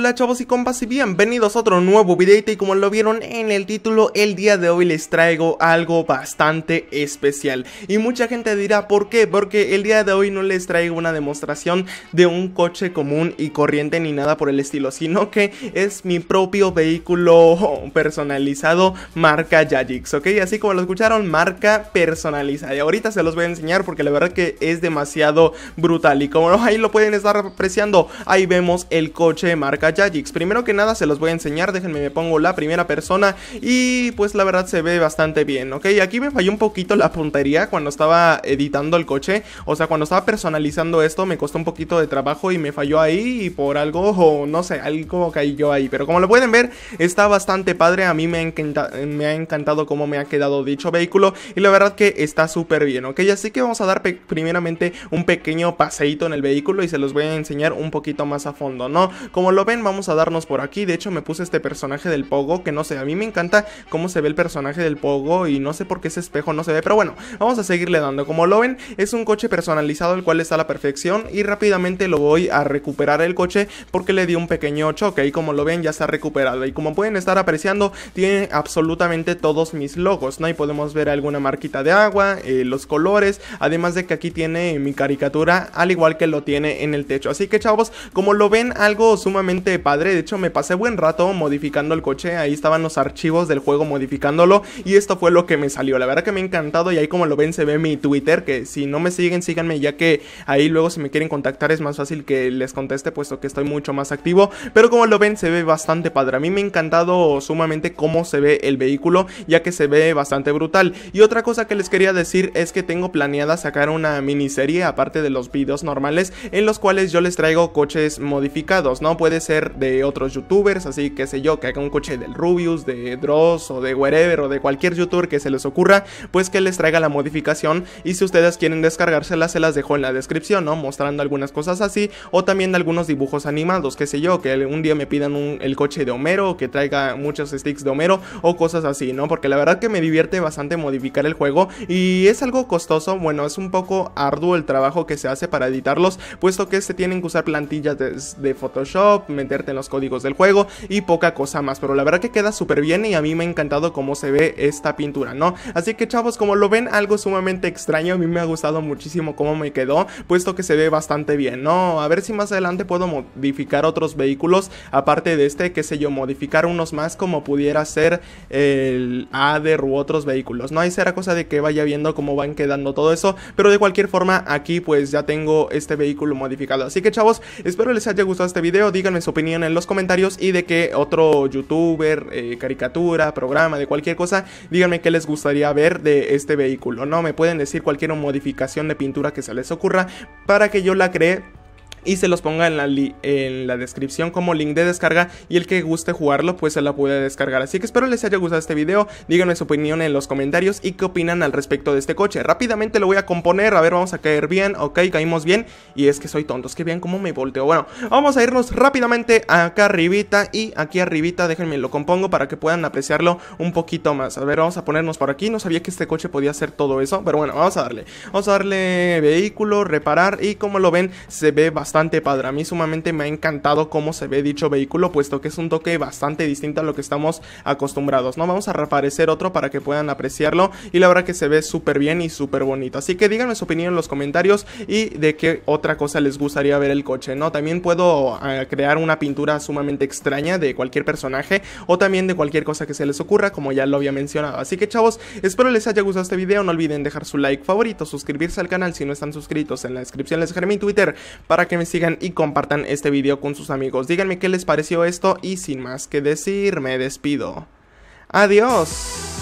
Hola chavos y compas y bienvenidos a otro nuevo video. y como lo vieron en el título el día de hoy les traigo algo bastante especial y mucha gente dirá ¿por qué? porque el día de hoy no les traigo una demostración de un coche común y corriente ni nada por el estilo sino que es mi propio vehículo personalizado marca Yagix ok así como lo escucharon marca personalizada y ahorita se los voy a enseñar porque la verdad que es demasiado brutal y como ahí lo pueden estar apreciando ahí vemos el coche marca Primero que nada se los voy a enseñar, déjenme me pongo la primera persona y pues la verdad se ve bastante bien, ¿ok? Aquí me falló un poquito la puntería cuando estaba editando el coche, o sea, cuando estaba personalizando esto me costó un poquito de trabajo y me falló ahí y por algo, o no sé, algo cayó ahí, pero como lo pueden ver está bastante padre, a mí me ha, me ha encantado cómo me ha quedado dicho vehículo y la verdad que está súper bien, ¿ok? Así que vamos a dar primeramente un pequeño paseito en el vehículo y se los voy a enseñar un poquito más a fondo, ¿no? Como lo ven vamos a darnos por aquí. De hecho, me puse este personaje del Pogo, que no sé, a mí me encanta cómo se ve el personaje del Pogo y no sé por qué ese espejo no se ve, pero bueno, vamos a seguirle dando. Como lo ven, es un coche personalizado el cual está a la perfección y rápidamente lo voy a recuperar el coche porque le di un pequeño choque y como lo ven ya está recuperado. Y como pueden estar apreciando, tiene absolutamente todos mis logos, ¿no? Y podemos ver alguna marquita de agua, eh, los colores, además de que aquí tiene mi caricatura al igual que lo tiene en el techo. Así que chavos, como lo ven, algo sumamente padre. De hecho, me pasé buen rato modificando el coche. Ahí estaban los archivos del juego modificándolo. Y esto fue lo que me salió. La verdad que me ha encantado. Y ahí como lo ven, se ve mi Twitter. Que si no me siguen, síganme. Ya que ahí luego si me quieren contactar es más fácil que les conteste. Puesto que estoy mucho más activo. Pero como lo ven, se ve bastante padre. A mí me ha encantado sumamente cómo se ve el vehículo. Ya que se ve bastante brutal. Y otra cosa que les quería decir es que tengo planeada sacar una miniserie. Aparte de los videos normales. En los cuales yo les traigo coches modificados. No puede ser de otros youtubers, así que sé yo, que haga un coche del Rubius, de Dross o de wherever o de cualquier youtuber que se les ocurra, pues que les traiga la modificación y si ustedes quieren descargárselas se las dejo en la descripción, ¿no? Mostrando algunas cosas así o también algunos dibujos animados, Que sé yo, que un día me pidan el coche de Homero, que traiga muchos sticks de Homero o cosas así, ¿no? Porque la verdad que me divierte bastante modificar el juego y es algo costoso, bueno, es un poco arduo el trabajo que se hace para editarlos, puesto que se tienen que usar plantillas de, de Photoshop, meterte en los códigos del juego y poca cosa más, pero la verdad que queda súper bien y a mí me ha encantado cómo se ve esta pintura, ¿no? Así que chavos, como lo ven, algo sumamente extraño, a mí me ha gustado muchísimo cómo me quedó, puesto que se ve bastante bien, ¿no? A ver si más adelante puedo modificar otros vehículos, aparte de este, qué sé yo, modificar unos más como pudiera ser el ADER u otros vehículos, ¿no? Ahí será cosa de que vaya viendo cómo van quedando todo eso, pero de cualquier forma, aquí pues ya tengo este vehículo modificado. Así que chavos, espero les haya gustado este video, díganme opinión en los comentarios y de que otro youtuber, eh, caricatura, programa, de cualquier cosa, díganme qué les gustaría ver de este vehículo, ¿no? Me pueden decir cualquier modificación de pintura que se les ocurra para que yo la cree y se los ponga en la, en la descripción como link de descarga y el que guste jugarlo pues se la puede descargar. Así que espero les haya gustado este video, díganme su opinión en los comentarios y qué opinan al respecto de este coche. Rápidamente lo voy a componer, a ver vamos a caer bien, ok, caímos bien y es que soy tonto, es que vean cómo me volteo. Bueno, vamos a irnos rápidamente acá arribita y aquí arribita déjenme lo compongo para que puedan apreciarlo un poquito más. A ver, vamos a ponernos por aquí, no sabía que este coche podía hacer todo eso, pero bueno, vamos a darle. Vamos a darle vehículo, reparar y como lo ven se ve bastante bastante padre. A mí sumamente me ha encantado cómo se ve dicho vehículo, puesto que es un toque bastante distinto a lo que estamos acostumbrados, ¿no? Vamos a reaparecer otro para que puedan apreciarlo y la verdad que se ve súper bien y súper bonito. Así que díganme su opinión en los comentarios y de qué otra cosa les gustaría ver el coche, ¿no? También puedo ah, crear una pintura sumamente extraña de cualquier personaje o también de cualquier cosa que se les ocurra, como ya lo había mencionado. Así que chavos, espero les haya gustado este video, no olviden dejar su like favorito, suscribirse al canal si no están suscritos, en la descripción les dejaré mi Twitter para que me sigan y compartan este video con sus amigos. Díganme qué les pareció esto y sin más que decir, me despido. Adiós.